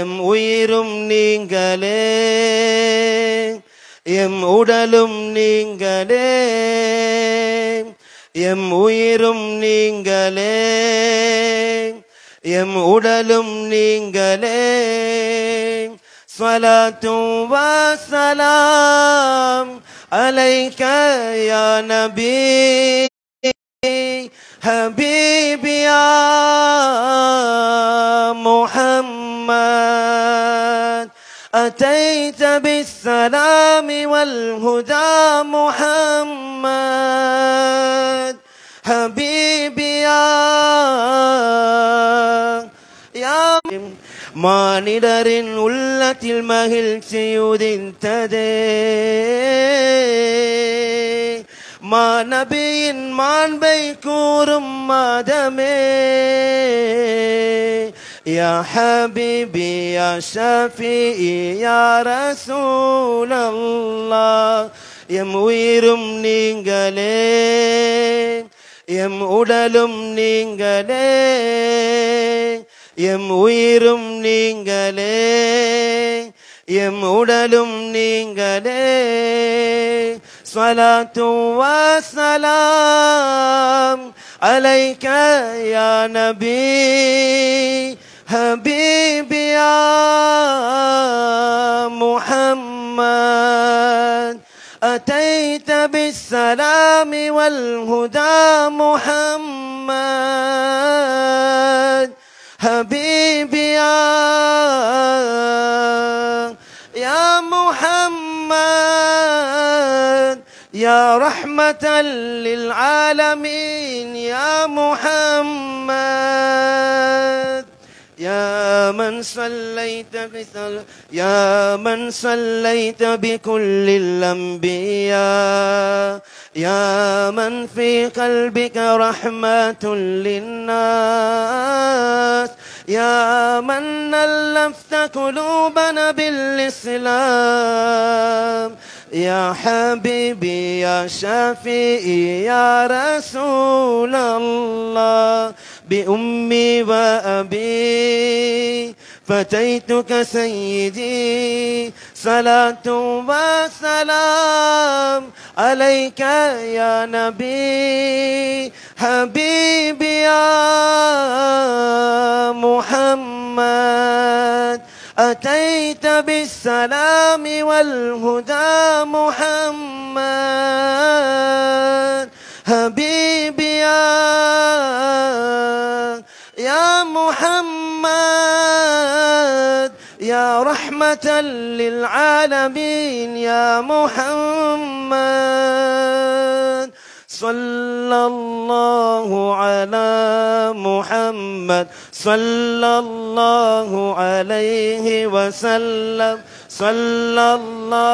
எம் உயிரும் நீங்களே எம் உடலும் நீங்களே எம் உயிரும் நீங்களே எம் உடலும் நீங்களே صلاة وسلام عليك يا نبي حبيبي يا أتيت بالسلام والهدى محمد حبيبي يا يا مانيدر نولة المهل سيود تدي ما نبي ما بيكور ما دمي يا حبيبي يا شفيعي يا رسول الله يا موير مويرم نينغالي يا مودلم نينغالي يا موير مويرم نينغالي يا مودلم نينغالي صلاة وسلام عليك يا نبي حبيبي يا محمد أتيت بالسلام والهدى محمد حبيبي يا يا محمد يا رحمة للعالمين يا محمد يا من صليت بسل يا من صليت بكل الأنبياء يا من في قلبك رحمة للناس يا من ألفت قلوبنا بالإسلام يا حبيبي يا شفيعي يا رسول الله بأمي وأبي فتيتك سيدي صلاة وسلام عليك يا نبي حبيبي يا محمد أتيت بالسلام والهدى محمد حبيبي يا رحمة للعالمين يا محمد صلى الله على محمد صلى الله عليه وسلم صلى الله